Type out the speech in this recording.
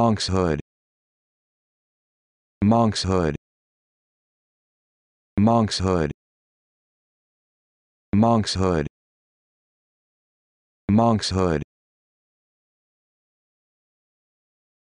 monkshood monkshood monkshood monkshood monkshood